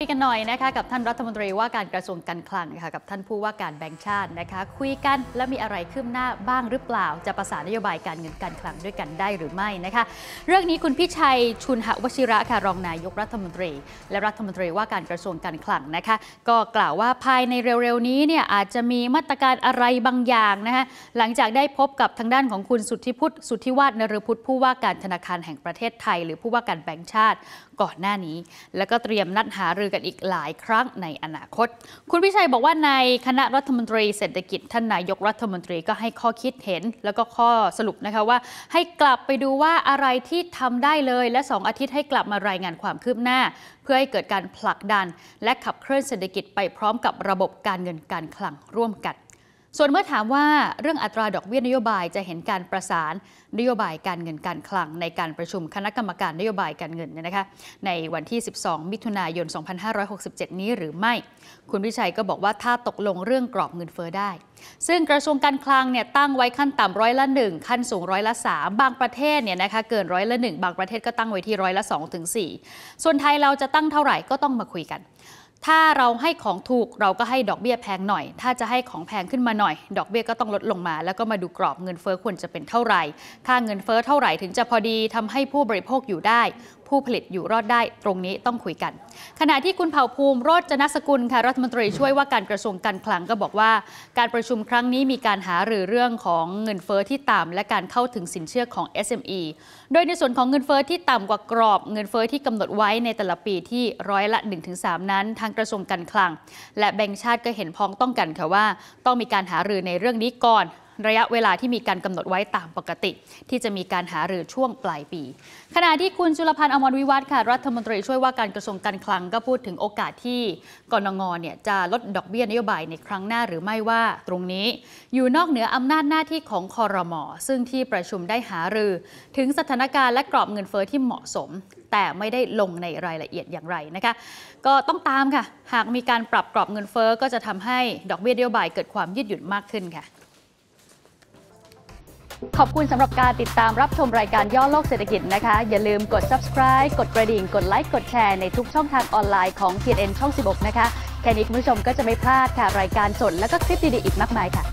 คุยกันหน่อยนะคะกับท่านรัฐมนตรีว่าการกระทรวงการคลังค่ะกับท่านผู้ว่าการแบงค์ชาตินะคะคุยกันและมีอะไรคืบหน้าบ้างหรือเปล่า จะประสานนโยบายการเงินการคลังด้วยกันได้หรือไม่นะคะเรื่องนี้คุณพิชัย ชุนหวชิระค่ะรองนายกรัฐมนตรี และรัฐมนตรีว่าการกระทรวงการคลังนะคะก็กล่าวว่าภายในเร็วๆนี้เนี่ยอาจจะมีมาตรการอะไรบางอย่างนะคะหลังจากได้พบกับทางด้านของคุณสุทธิพุทธสุทธิวาฒนรพุทธผู้ว่าการธนาคารแห่งประเทศไทย หรือผู้ว่าการแบงค์ชาติก่อนหน้านี้ แล้วก็เตรียมนัดหารือือกันอีกหลายครั้งในอนาคต คุณพิชัยบอกว่าในคณะรัฐมนตรีเศรษฐกิจ ท่านนายกรัฐมนตรีก็ให้ข้อคิดเห็น แล้วก็ข้อสรุปนะคะว่า ให้กลับไปดูว่าอะไรที่ทำได้เลยและ2อาทิตย์ให้กลับมารายงานความคืบหน้า เพื่อให้เกิดการผลักดัน และขับเคลื่อนเศรษฐกิจไปพร้อมกับระบบการเงินการคลังร่วมกันส่วนเมื่อถามว่าเรื่องอัตราดอกเบี้ยนโยบายจะเห็นการประสานนโยบายการเงินการคลังในการประชุมคณะกรรมการนโยบายการเงินเนี่ยนะคะในวันที่ 12 มิถุนายน 2567 นี้ หรือไม่ คุณวิชัยก็บอกว่าถ้าตกลงเรื่องกรอบเงินเฟอ้อได้ ซึ่งกระทรวงการคลังเนี่ยตั้งไว้ขั้นต่ำร้อยละ 1ขั้นสูงร้อยละ3บางประเทศเนี่ยนะคะเกินร้อยละ1บางประเทศก็ตั้งไว้ที่ร้อยละ2ถึง4ส่วนไทยเราจะตั้งเท่าไหร่ก็ต้องมาคุยกันถ้าเราให้ของถูกเราก็ให้ดอกเบี้ยแพงหน่อย ถ้าจะให้ของแพงขึ้นมาหน่อย ดอกเบี้ยก็ต้องลดลงมาแล้วก็มาดูกรอบเงินเฟอ้อควรจะเป็นเท่าไหร่ค่าเงินเฟอ้อเท่าไหร่ถึงจะพอดีทำให้ผู้บริโภคอยู่ได้ผู้ผลิตอยู่รอดได้ตรงนี้ต้องคุยกัน ขณะที่คุณเผ่าภูมิโรจนสกุลค่ะรัฐมนตรีช่วยว่าการกระทรวงการคลังก็บอกว่า การประชุมครั้งนี้มีการหารือเรื่องของเงินเฟอ้อที่ต่ำและการเข้าถึงสินเชื่อของ SME โดยในส่วนของเงินเฟอ้อที่ต่ำกว่ากรอบเงินเฟอ้อที่กำหนดไว้ในแต่ละปีที่ร้อยละ 1-3 นั้นทางกระทรวงการคลัง และแบงก์ชาติก็เห็นพ้องต้องกันค่ะว่า ต้องมีการหารือในเรื่องนี้ก่อนระยะเวลาที่มีการกำหนดไว้ตามปกติ ที่จะมีการหารือช่วงปลายปี ขณะที่คุณจุลพันธ์อมรวิวัฒน์ค่ะรัฐมนตรีช่วยว่าการกระทรวงการคลังก็พูดถึงโอกาสที่กรงงเนี่ยจะลดดอกเบี้ยนโยบายในครั้งหน้าหรือไม่ว่าตรงนี้ อยู่นอกเหนืออำนาจหน้าที่ของคอรมอ ซึ่งที่ประชุมได้หารือ ถึงสถานการณ์และกรอบเงินเฟอ้อที่เหมาะสม แต่ไม่ได้ลงในรายละเอียดอย่างไรนะคะ ก็ต้องตามค่ะ หากมีการปรับกรอบเงินเฟอ้อก็จะทำให้ดอกเบี้ยนโยบายเกิดความยืดหยุ่นมากขึ้นค่ะขอบคุณสำหรับการติดตามรับชมรายการย่อโลกเศรษฐกิจนะคะ อย่าลืมกด subscribe กดกระดิ่ง กดไลค์ กดแชร์ในทุกช่องทางออนไลน์ของ TNN ช่อง 16 นะคะ แค่นี้คุณผู้ชมก็จะไม่พลาดค่ะ รายการสดและก็คลิปดีๆอีกมากมายค่ะ